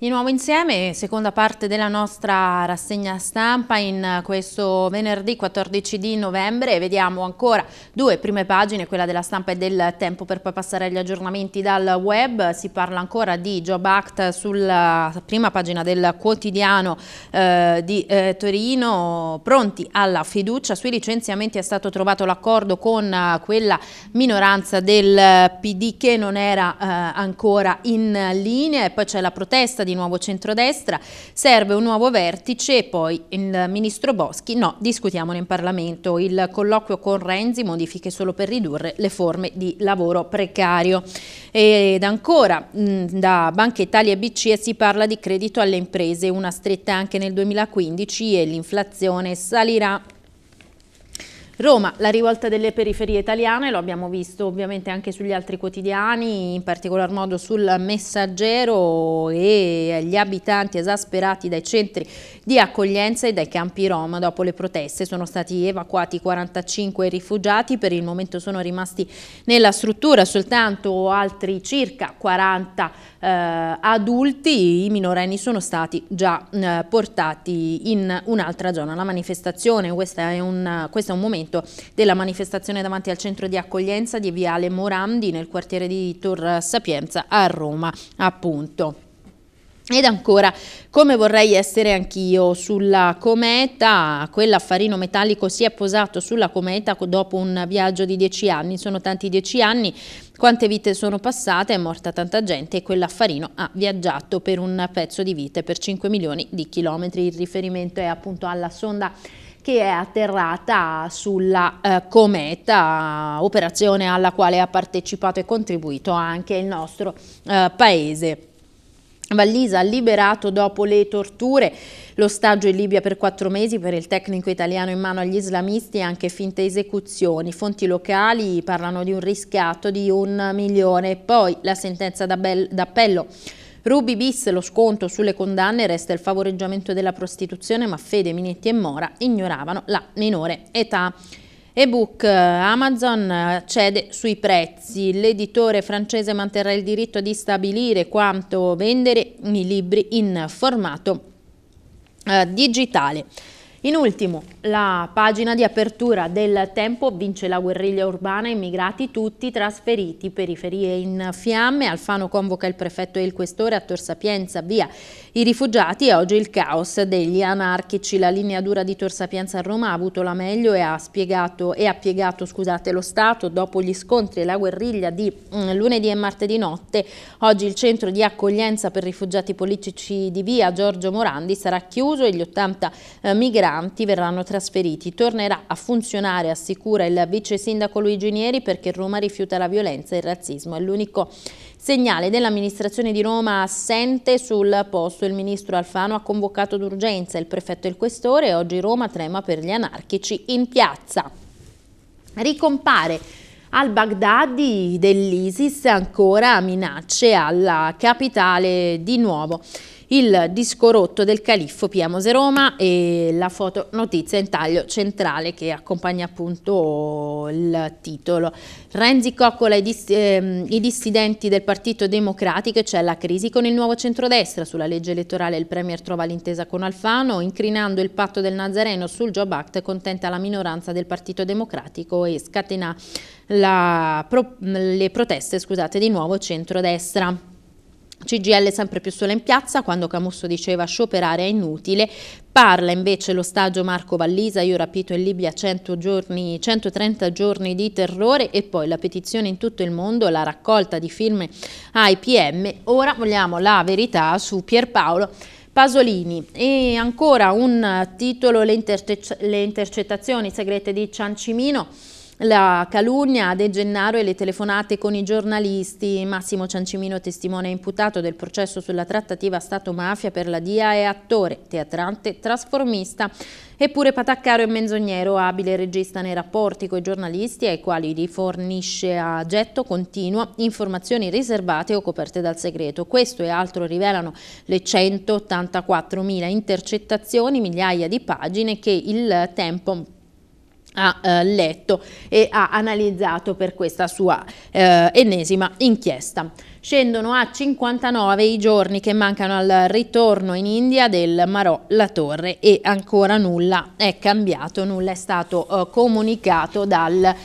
Di nuovo insieme, seconda parte della nostra rassegna stampa in questo venerdì 14 di novembre. Vediamo ancora due prime pagine, quella della stampa e del tempo per poi passare agli aggiornamenti dal web. Si parla ancora di Job Act sulla prima pagina del quotidiano eh, di eh, Torino. Pronti alla fiducia sui licenziamenti è stato trovato l'accordo con eh, quella minoranza del PD che non era eh, ancora in linea e poi c'è la protesta di di nuovo centrodestra, serve un nuovo vertice e poi il ministro Boschi, no, discutiamone in Parlamento, il colloquio con Renzi, modifiche solo per ridurre le forme di lavoro precario. Ed ancora, da Banca Italia e BCE si parla di credito alle imprese, una stretta anche nel 2015 e l'inflazione salirà Roma, la rivolta delle periferie italiane, lo abbiamo visto ovviamente anche sugli altri quotidiani, in particolar modo sul Messaggero e gli abitanti esasperati dai centri di accoglienza e dai campi Roma. Dopo le proteste sono stati evacuati 45 rifugiati, per il momento sono rimasti nella struttura soltanto altri circa 40 eh, adulti, i minorenni sono stati già eh, portati in un'altra zona. La manifestazione, è un, questo è un momento seguito della manifestazione davanti al centro di accoglienza di Viale Morandi nel quartiere di Tor Sapienza a Roma appunto. Ed ancora, come vorrei essere anch'io sulla cometa, quell'affarino metallico si è posato sulla cometa dopo un viaggio di dieci anni, sono tanti dieci anni, quante vite sono passate, è morta tanta gente e quell'affarino ha viaggiato per un pezzo di vite, per 5 milioni di chilometri, il riferimento è appunto alla sonda che è atterrata sulla eh, cometa, operazione alla quale ha partecipato e contribuito anche il nostro eh, paese. Vallisa ha liberato dopo le torture, l'ostaggio in Libia per quattro mesi per il tecnico italiano in mano agli islamisti e anche finte esecuzioni. Fonti locali parlano di un riscatto di un milione. Poi la sentenza d'appello Ruby bis, lo sconto sulle condanne resta il favoreggiamento della prostituzione, ma Fede, Minetti e Mora ignoravano la minore età. Ebook Amazon eh, cede sui prezzi, l'editore francese manterrà il diritto di stabilire quanto vendere i libri in formato eh, digitale. In ultimo, la pagina di apertura del tempo vince la guerriglia urbana, immigrati tutti trasferiti, periferie in fiamme, Alfano convoca il prefetto e il questore a Tor Sapienza, via i rifugiati e oggi il caos degli anarchici. La linea dura di Tor Sapienza a Roma ha avuto la meglio e ha, spiegato, e ha piegato scusate, lo Stato dopo gli scontri e la guerriglia di mh, mm, lunedì e martedì notte. Oggi il centro di accoglienza per rifugiati politici di via Giorgio Morandi sarà chiuso e gli 80 eh, migrati migranti verranno trasferiti. Tornerà a funzionare, assicura il vice sindaco Luigi Nieri, perché Roma rifiuta la violenza e il razzismo. È l'unico segnale dell'amministrazione di Roma assente sul posto. Il ministro Alfano ha convocato d'urgenza il prefetto e il questore e oggi Roma trema per gli anarchici in piazza. Ricompare al Baghdadi dell'ISIS ancora minacce alla capitale di nuovo il disco rotto del califfo Piamose Roma e la foto notizia in taglio centrale che accompagna appunto il titolo. Renzi coccola i, dis ehm, i dissidenti del Partito Democratico e c'è la crisi con il nuovo centrodestra. Sulla legge elettorale il Premier trova l'intesa con Alfano, incrinando il patto del Nazareno sul Job Act contenta la minoranza del Partito Democratico e scatena la pro le proteste scusate, di nuovo centrodestra. CGL sempre più sola in piazza, quando Camusso diceva scioperare è inutile, Parla invece lo stagio Marco Vallisa, io rapito in Libia 100 giorni, 130 giorni di terrore e poi la petizione in tutto il mondo, la raccolta di firme ai PM. Ora vogliamo la verità su Pierpaolo Pasolini e ancora un titolo, le, interce le intercettazioni segrete di Ciancimino la calunnia a De Gennaro e le telefonate con i giornalisti. Massimo Ciancimino, testimone imputato del processo sulla trattativa Stato-mafia per la DIA, è attore, teatrante, trasformista. Eppure pataccaro e menzognero, abile regista nei rapporti con i giornalisti ai quali rifornisce a getto continuo informazioni riservate o coperte dal segreto. Questo e altro rivelano le 184.000 intercettazioni, migliaia di pagine che il tempo ha eh, letto e ha analizzato per questa sua eh, ennesima inchiesta. Scendono a 59 i giorni che mancano al ritorno in India del Marò La Torre e ancora nulla è cambiato, nulla è stato eh, comunicato dal eh,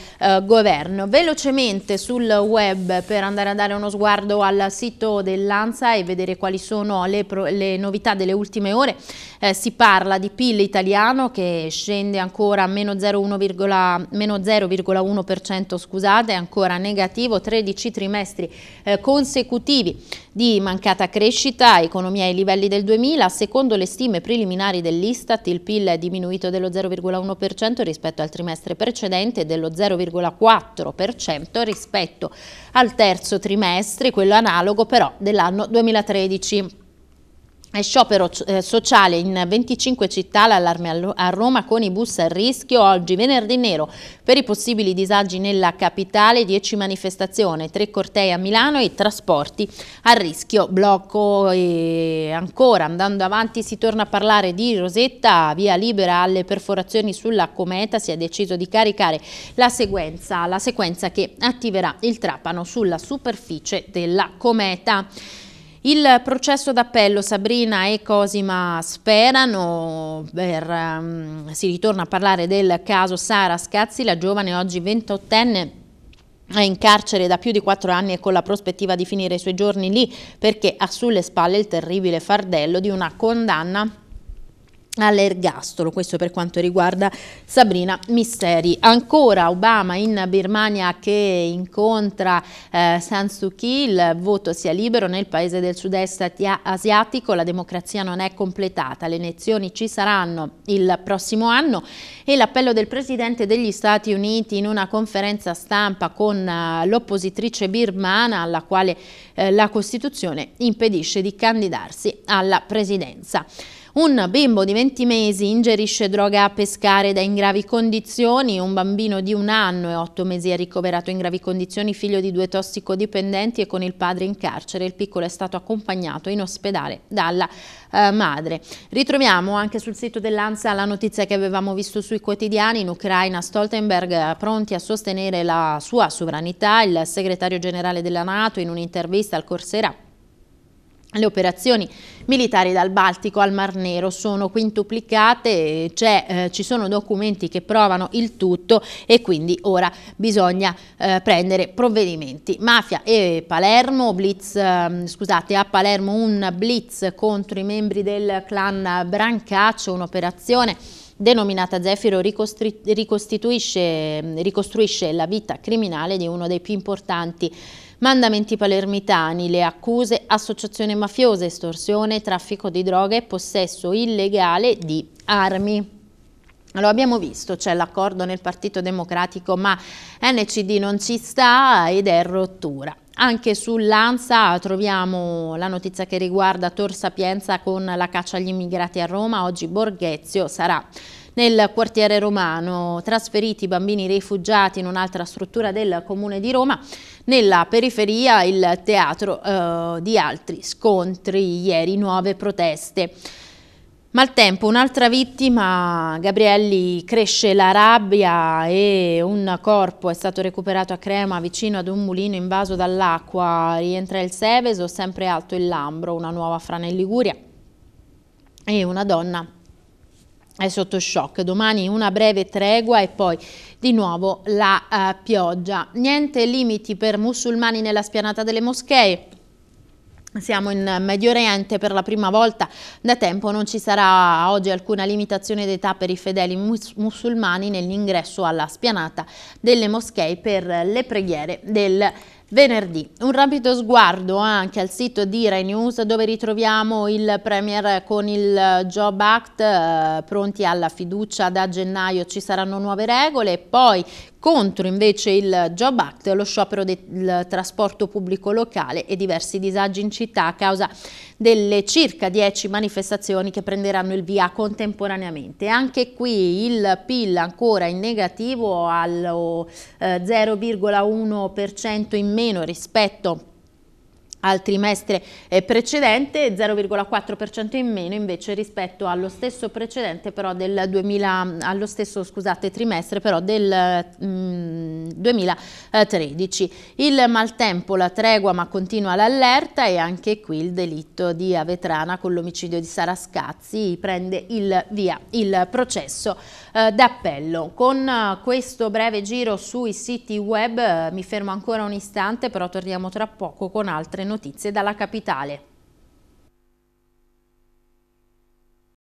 governo. Velocemente sul web per andare a dare uno sguardo al sito dell'ANSA e vedere quali sono le, pro, le novità delle ultime ore, eh, si parla di PIL italiano che scende ancora a meno 0,1% scusate, ancora negativo, 13 trimestri eh, con consecutivi di mancata crescita, economia ai livelli del 2000, secondo le stime preliminari dell'Istat il PIL è diminuito dello 0,1% rispetto al trimestre precedente e dello 0,4% rispetto al terzo trimestre, quello analogo però dell'anno 2013. È sciopero eh, sociale in 25 città, l'allarme a Roma con i bus a rischio, oggi venerdì nero per i possibili disagi nella capitale, 10 manifestazioni, 3 cortei a Milano e trasporti a rischio, blocco e ancora andando avanti si torna a parlare di Rosetta, via libera alle perforazioni sulla cometa, si è deciso di caricare la sequenza, la sequenza che attiverà il trapano sulla superficie della cometa. Il processo d'appello Sabrina e Cosima sperano, per, um, si ritorna a parlare del caso Sara Scazzi, la giovane oggi 28enne è in carcere da più di quattro anni e con la prospettiva di finire i suoi giorni lì perché ha sulle spalle il terribile fardello di una condanna all'ergastolo, questo per quanto riguarda Sabrina Misteri. Ancora Obama in Birmania che incontra eh, San Suu Kyi, il voto sia libero nel paese del sud-est asiatico, la democrazia non è completata, le elezioni ci saranno il prossimo anno e l'appello del Presidente degli Stati Uniti in una conferenza stampa con eh, l'oppositrice birmana alla quale eh, la Costituzione impedisce di candidarsi alla presidenza. Un bimbo di 20 mesi ingerisce droga a pescare da in gravi condizioni, un bambino di un anno e otto mesi è ricoverato in gravi condizioni, figlio di due tossicodipendenti e con il padre in carcere. Il piccolo è stato accompagnato in ospedale dalla eh, madre. Ritroviamo anche sul sito dell'ANSA la notizia che avevamo visto sui quotidiani. In Ucraina Stoltenberg pronti a sostenere la sua sovranità. Il segretario generale della Nato in un'intervista al Corsera le operazioni militari dal Baltico al Mar Nero sono quintuplicate, cioè, eh, ci sono documenti che provano il tutto e quindi ora bisogna eh, prendere provvedimenti. Mafia e Palermo, blitz, ehm, scusate, a Palermo un blitz contro i membri del clan Brancaccio, un'operazione denominata Zefiro ricostruisce la vita criminale di uno dei più importanti Mandamenti palermitani, le accuse, associazione mafiosa, estorsione, traffico di droga e possesso illegale di armi. Lo abbiamo visto, c'è l'accordo nel Partito Democratico, ma NCD non ci sta ed è rottura. Anche sull'ANSA troviamo la notizia che riguarda Tor Sapienza con la caccia agli immigrati a Roma, oggi Borghezio sarà nel quartiere romano, trasferiti i bambini rifugiati in un'altra struttura del Comune di Roma, nella periferia il teatro eh, di altri scontri, ieri nuove proteste. Maltempo, un'altra vittima, Gabrielli, cresce la rabbia e un corpo è stato recuperato a Crema vicino ad un mulino invaso dall'acqua. Rientra il Seveso, sempre alto il Lambro, una nuova frana in Liguria e una donna è sotto shock, domani una breve tregua e poi di nuovo la uh, pioggia. Niente limiti per musulmani nella spianata delle moschee, siamo in Medio Oriente per la prima volta da tempo, non ci sarà oggi alcuna limitazione d'età per i fedeli musulmani nell'ingresso alla spianata delle moschee per le preghiere del Venerdì, un rapido sguardo anche al sito di Rai News dove ritroviamo il Premier con il Job Act eh, pronti alla fiducia da gennaio ci saranno nuove regole poi contro invece il Job Act, lo sciopero del trasporto pubblico locale e diversi disagi in città a causa delle circa 10 manifestazioni che prenderanno il via contemporaneamente. Anche qui il PIL ancora in negativo allo 0,1% eh, in meno rispetto al trimestre eh, precedente, 0,4% in meno invece rispetto allo stesso precedente però del 2000, allo stesso scusate, trimestre però del mm, 2013. Il maltempo, la tregua ma continua l'allerta e anche qui il delitto di Avetrana con l'omicidio di Sarascazzi prende il via il processo eh, d'appello. Con eh, questo breve giro sui siti web eh, mi fermo ancora un istante però torniamo tra poco con altre notizie notizie dalla capitale.